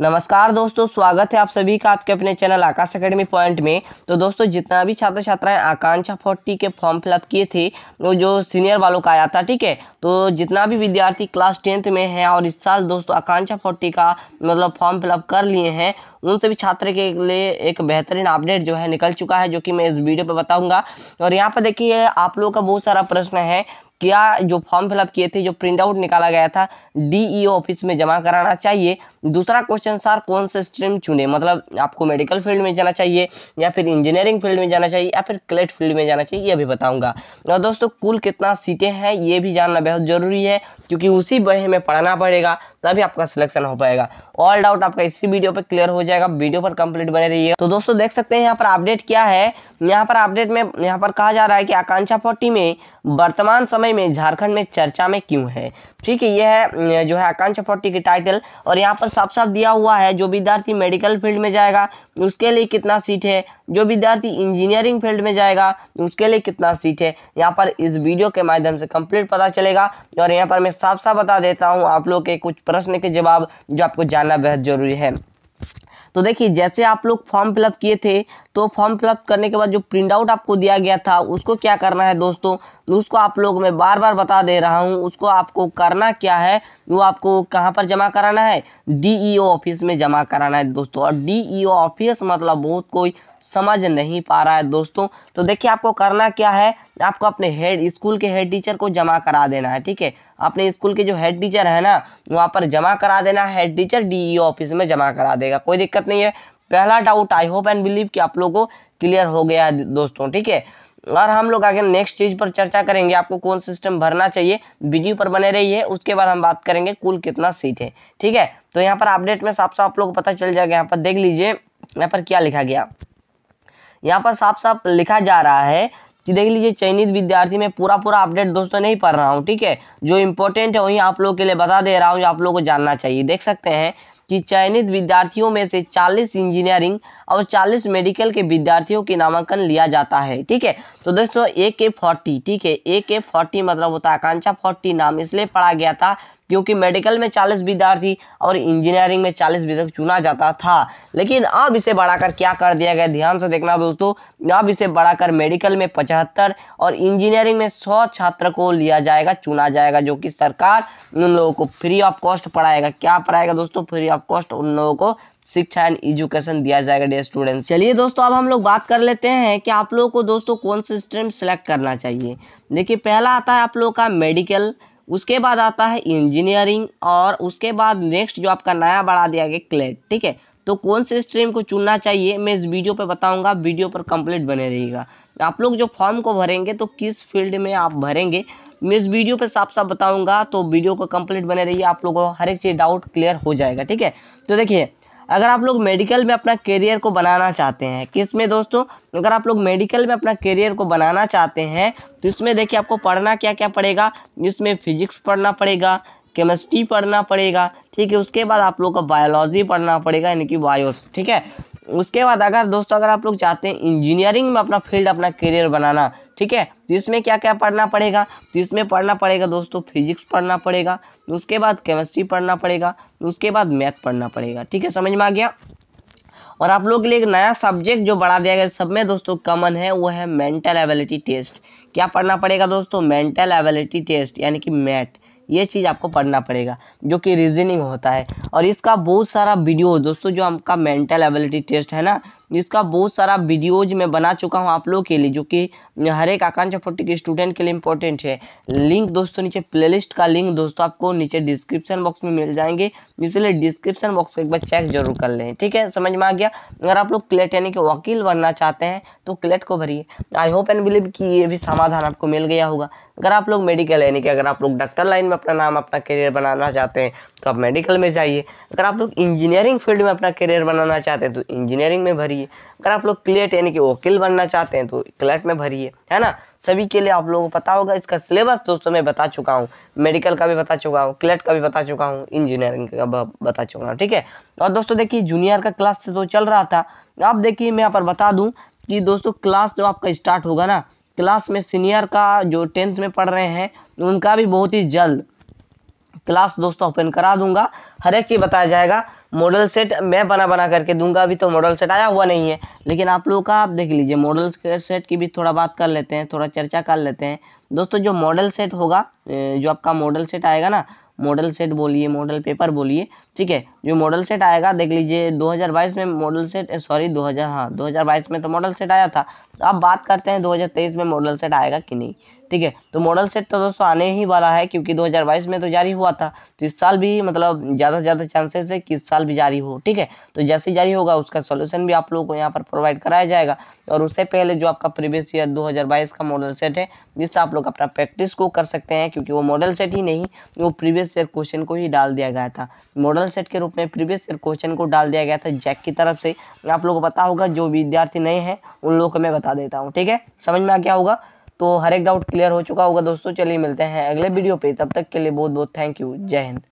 नमस्कार दोस्तों स्वागत है आप सभी का आपके अपने चैनल आकाश अकेडमी पॉइंट में तो दोस्तों जितना भी छात्र छात्राएं आकांक्षा फोर्टी के फॉर्म फिलअप किए थे वो जो सीनियर वालों का आया था ठीक है तो जितना भी विद्यार्थी क्लास टेंथ में है और इस साल दोस्तों आकांक्षा फोर्टी का मतलब फॉर्म फिलअप कर लिए हैं उन सभी छात्र के लिए एक बेहतरीन अपडेट जो है निकल चुका है जो कि मैं इस वीडियो पर बताऊँगा और यहाँ पर देखिए आप लोगों का बहुत सारा प्रश्न है क्या जो फॉर्म फिलअप किए थे जो प्रिंट आउट निकाला गया था डीईओ e ऑफिस में जमा कराना चाहिए दूसरा क्वेश्चन सर कौन सा स्ट्रीम चुने मतलब आपको मेडिकल फील्ड में जाना चाहिए या फिर इंजीनियरिंग फील्ड में जाना चाहिए या फिर क्लेट फील्ड में जाना चाहिए ये भी बताऊंगा और दोस्तों कुल कितना सीटें हैं ये भी जानना बेहद ज़रूरी है क्योंकि उसी बहे में पढ़ना पड़ेगा तभी आपका सिलेक्शन हो पाएगा ऑल डाउट आपका इसी वीडियो पर क्लियर हो जाएगा वीडियो पर कंप्लीट बने रही तो दोस्तों देख सकते हैं यहाँ पर अपडेट क्या है यहाँ पर अपडेट में यहाँ पर कहा जा रहा है कि आकांक्षा फोर्टी में वर्तमान समय समय में झारखंड में चर्चा में क्यों है ठीक है यह है जो है आकांक्षा फोर्टी की टाइटल और यहाँ पर साफ साफ दिया हुआ है जो विद्यार्थी मेडिकल फील्ड में जाएगा उसके लिए कितना सीट है जो विद्यार्थी इंजीनियरिंग फील्ड में जाएगा उसके लिए कितना सीट है यहाँ पर इस वीडियो के माध्यम से कंप्लीट पता चलेगा और यहाँ पर मैं साफ साफ बता देता हूँ आप लोग के कुछ प्रश्न के जवाब जो आपको जानना बेहद जरूरी है तो देखिए जैसे आप लोग फॉर्म फिलअप किए थे तो फॉर्म फिलअप करने के बाद जो प्रिंट आउट आपको दिया गया था उसको क्या करना है दोस्तों उसको आप लोग मैं बार बार बता दे रहा हूँ उसको आपको करना क्या है वो आपको कहाँ पर जमा कराना है डीईओ e ऑफिस में जमा कराना है दोस्तों और डीईओ e ऑफिस मतलब बहुत कोई समझ नहीं पा रहा है दोस्तों तो देखिए आपको करना क्या है आपको अपने हेड स्कूल के हेड टीचर को जमा करा देना है ठीक है अपने स्कूल के जो हेड टीचर है ना वहाँ पर जमा करा देना हेड टीचर डी ऑफिस में जमा करा देगा कोई दिक्कत नहीं है पहला doubt I hope and believe कि आप लोगों को क्लियर हो गया है दोस्तों ठीक है और हम लोग आगे नेक्स्ट चीज पर चर्चा करेंगे आपको कौन सिस्टम भरना चाहिए बीजी पर बने रहिए उसके बाद हम बात करेंगे कुल कितना सीट है ठीक है तो यहाँ पर अपडेट में साफ साफ आप लोग पता चल जाएगा यहाँ पर देख लीजिए यहाँ पर क्या लिखा गया यहाँ पर साफ साफ लिखा जा रहा है कि देख लीजिए चयनित विद्यार्थी में पूरा पूरा अपडेट दोस्तों नहीं पढ़ रहा हूँ ठीक है जो इम्पोर्टेंट है वही आप लोगों के लिए बता दे रहा हूँ आप लोग को जानना चाहिए देख सकते हैं कि चयनित विद्यार्थियों में से 40 इंजीनियरिंग और 40 मेडिकल के विद्यार्थियों के नामांकन लिया जाता है ठीक है तो दोस्तों ए के फोर्टी ठीक है ए के फोर्टी मतलब होता है आकांक्षा फोर्टी नाम इसलिए पढ़ा गया था क्योंकि मेडिकल में चालीस विद्यार्थी और इंजीनियरिंग में चालीस विद्यार्थी चुना जाता था लेकिन अब इसे बढ़ाकर क्या कर दिया गया ध्यान से देखना दोस्तों अब इसे बढ़ाकर मेडिकल में पचहत्तर और इंजीनियरिंग में सौ छात्र को लिया जाएगा चुना जाएगा जो कि सरकार उन लोगों को फ्री ऑफ कॉस्ट पढ़ाएगा क्या पढ़ाएगा दोस्तों फ्री ऑफ कॉस्ट उन लोगों को शिक्षा एंड एजुकेशन दिया जाएगा डे स्टूडेंट्स चलिए दोस्तों अब हम लोग बात कर लेते हैं कि आप लोगों को दोस्तों कौन सा स्ट्रीम सेलेक्ट करना चाहिए देखिए पहला आता है आप लोगों का मेडिकल उसके बाद आता है इंजीनियरिंग और उसके बाद नेक्स्ट जो आपका नया बढ़ा दिया गया क्लेट ठीक है तो कौन से स्ट्रीम को चुनना चाहिए मैं इस वीडियो पर बताऊंगा वीडियो पर कंप्लीट बने रहेगा आप लोग जो फॉर्म को भरेंगे तो किस फील्ड में आप भरेंगे मैं इस वीडियो पर साफ साफ बताऊंगा तो वीडियो को कंप्लीट बने रहिए आप लोगों को हर एक चीज़ डाउट क्लियर हो जाएगा ठीक है तो देखिए अगर आप लोग मेडिकल में अपना करियर को बनाना चाहते हैं किस में दोस्तों अगर आप लोग मेडिकल में अपना करियर को बनाना चाहते हैं तो इसमें देखिए आपको पढ़ना क्या क्या पड़ेगा इसमें फिजिक्स पढ़ना पड़ेगा केमिस्ट्री पढ़ना पड़ेगा ठीक है उसके बाद आप लोग को बायोलॉजी पढ़ना पड़ेगा यानी कि बायो ठीक है उसके बाद अगर दोस्तों अगर आप लोग चाहते हैं इंजीनियरिंग में अपना फील्ड अपना करियर बनाना ठीक है तो इसमें क्या क्या पढ़ना पड़ेगा तो इसमें पढ़ना पड़ेगा दोस्तों फिजिक्स पढ़ना पड़ेगा उसके बाद केमिस्ट्री पढ़ना पड़ेगा उसके बाद मैथ पढ़ना पड़ेगा ठीक है समझ में आ गया और आप लोग के लिए एक नया सब्जेक्ट जो बढ़ा दिया गया सब में दोस्तों कॉमन है वो है मेंटल एबिलिटी टेस्ट क्या पढ़ना पड़ेगा दोस्तों मेंटल एबिलिटी टेस्ट यानी कि मैथ ये चीज़ आपको पढ़ना पड़ेगा जो कि रीजनिंग होता है और इसका बहुत सारा वीडियो दोस्तों जो आपका मेंटल एबिलिटी टेस्ट है ना जिसका बहुत सारा वीडियोज मैं बना चुका हूँ आप लोगों के लिए जो कि हर एक आकांक्षा फोर्टी के स्टूडेंट के लिए इंपॉर्टेंट है लिंक दोस्तों नीचे प्लेलिस्ट का लिंक दोस्तों आपको नीचे डिस्क्रिप्शन बॉक्स में मिल जाएंगे इसलिए डिस्क्रिप्शन बॉक्स में एक बार चेक जरूर कर लें ठीक है समझ में आ गया अगर आप लोग क्लेट यानी कि वकील बनना चाहते हैं तो क्लेट को भरिए आई होप एंड बिलीव कि ये भी समाधान आपको मिल गया होगा अगर आप लोग मेडिकल यानी कि अगर आप लोग डॉक्टर लाइन में अपना नाम अपना करियर बनाना चाहते हैं तो आप मेडिकल में जाइए अगर आप लोग इंजीनियरिंग फील्ड में अपना करियर बनाना चाहते हैं तो इंजीनियरिंग में भरिए अगर आप लोग क्लेट यानी कि वकील बनना चाहते हैं तो क्लेट में भरिए है ना सभी के लिए आप लोगों को पता होगा इसका सिलेबस दोस्तों मैं बता चुका हूँ मेडिकल का भी बता चुका हूँ क्लेट का भी बता चुका हूँ इंजीनियरिंग का बता चुका हूँ ठीक है और दोस्तों देखिए जूनियर का क्लास तो चल रहा था अब देखिए मैं यहाँ पर बता दूँ कि दोस्तों क्लास जो आपका स्टार्ट होगा ना क्लास में सीनियर का जो टेंथ में पढ़ रहे हैं उनका भी बहुत ही जल्द क्लास दोस्तों ओपन करा दूंगा हर एक चीज़ बताया जाएगा मॉडल सेट मैं बना बना करके दूंगा अभी तो मॉडल सेट आया हुआ नहीं है लेकिन आप लोगों का आप देख लीजिए मॉडल सेट की भी थोड़ा बात कर लेते हैं थोड़ा चर्चा कर लेते हैं दोस्तों जो मॉडल सेट होगा जो आपका मॉडल सेट आएगा ना मॉडल सेट बोलिए मॉडल पेपर बोलिए ठीक है जो मॉडल सेट आएगा देख लीजिए 2022 में मॉडल सेट सॉरी 2000 हाँ 2022 में तो मॉडल सेट आया था अब बात करते हैं 2023 में मॉडल सेट आएगा कि नहीं ठीक है तो मॉडल सेट तो दोस्तों आने ही वाला है क्योंकि 2022 में तो जारी हुआ था तो इस साल भी मतलब ज़्यादा से ज़्यादा चांसेस है कि इस साल भी जारी हो ठीक है तो जैसे जारी होगा उसका सोल्यूशन भी आप लोगों को यहाँ पर प्रोवाइड कराया जाएगा और उससे पहले जो आपका प्रीवियस ईयर दो का मॉडल सेट है जिससे आप लोग अपना प्रैक्टिस को कर सकते हैं क्योंकि वो मॉडल सेट ही नहीं वो प्रीवियस ईयर क्वेश्चन को ही डाल दिया गया था मॉडल सेट के रूप में प्रीवियस ईयर क्वेश्चन को डाल दिया गया था जैक की तरफ से आप लोगों को पता होगा जो विद्यार्थी नए हैं उन लोगों को मैं बता देता हूँ ठीक है समझ में आ गया होगा तो हर एक डाउट क्लियर हो चुका होगा दोस्तों चलिए मिलते हैं अगले वीडियो पे तब तक के लिए बहुत बहुत थैंक यू जय हिंद